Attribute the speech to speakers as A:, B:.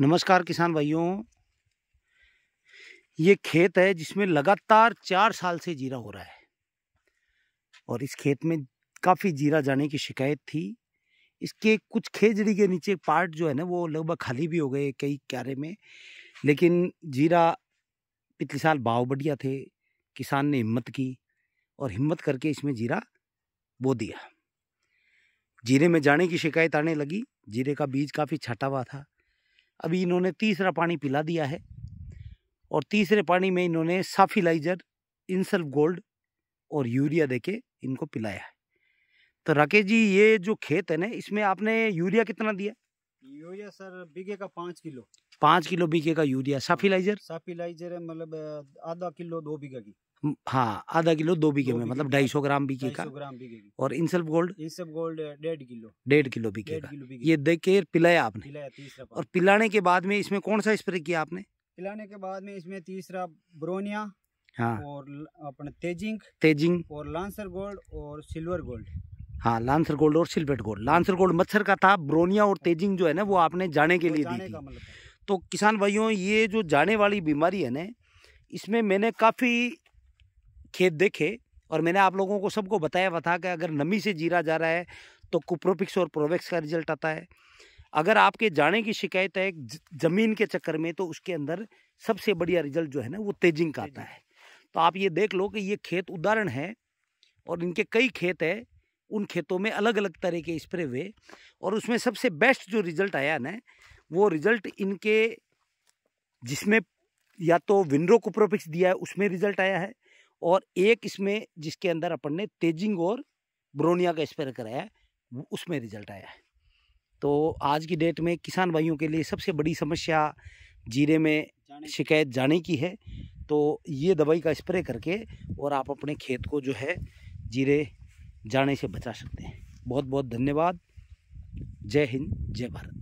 A: नमस्कार किसान भाइयों ये खेत है जिसमें लगातार चार साल से जीरा हो रहा है और इस खेत में काफ़ी जीरा जाने की शिकायत थी इसके कुछ खेजड़ी के नीचे पार्ट जो है ना वो लगभग खाली भी हो गए कई क्यारे में लेकिन जीरा पिछले साल भाव बढ़िया थे किसान ने हिम्मत की और हिम्मत करके इसमें जीरा बो दिया जीरे में जाने की शिकायत आने लगी जीरे का बीज काफ़ी छटा हुआ था अभी इन्होंने तीसरा पानी पिला दिया है और तीसरे पानी में इन्होंने साफिलाइजर इंसल्फ गोल्ड और यूरिया देके इनको पिलाया है तो राकेश जी ये जो खेत है ना इसमें आपने यूरिया कितना दिया
B: यूरिया सर बीघे का पाँच किलो
A: पाँच किलो बीघे का यूरिया हाँ। साफिलाइजर
B: साफिलाइजर है मतलब आधा किलो दो बीघा की
A: हाँ आधा किलो दो बीघे में मतलब ढाई हाँ। सौ ग्राम बीघे का ग्राम और इंसल्फ गोल्ड
B: इंसल्फ गोल्ड डेढ़ किलो डेढ़ किलो बीघे का ये देख के पिलाया आपने पिलाया और
A: पिलाने के बाद में इसमें कौन सा स्प्रे किया आपने
B: पिलाने के बाद में इसमें तीसरा ब्रोनिया हाँ और अपने तेजिंग तेजिंग और लांसर गोल्ड और सिल्वर गोल्ड
A: हाँ लांसर गोल्ड और सिल्वेट गोल्ड लांसर गोल्ड मच्छर का था ब्रोनिया और तेजिंग जो है ना वो आपने जाने के लिए दी थी मतलब तो किसान भाइयों ये जो जाने वाली बीमारी है ना इसमें मैंने काफ़ी खेत देखे और मैंने आप लोगों को सबको बताया हुआ था कि अगर नमी से जीरा जा रहा है तो कुप्रोपिक्स और प्रोवेक्स का रिजल्ट आता है अगर आपके जाने की शिकायत है ज़मीन के चक्कर में तो उसके अंदर सबसे बढ़िया रिजल्ट जो है ना वो तेजिंग का आता है तो आप ये देख लो कि ये खेत उदाहरण है और इनके कई खेत है उन खेतों में अलग अलग तरह के स्प्रे हुए और उसमें सबसे बेस्ट जो रिजल्ट आया ना वो रिजल्ट इनके जिसमें या तो विनरो कुप्रोपिक्स दिया है उसमें रिजल्ट आया है और एक इसमें जिसके अंदर अपन ने तेजिंग और ब्रोनिया का स्प्रे कराया है उसमें रिजल्ट आया है तो आज की डेट में किसान भाइयों के लिए सबसे बड़ी समस्या जीरे में शिकायत जाने की है तो ये दवाई का स्प्रे करके और आप अपने खेत को जो है जीरे जाने से बचा सकते हैं बहुत बहुत धन्यवाद जय हिंद जय भारत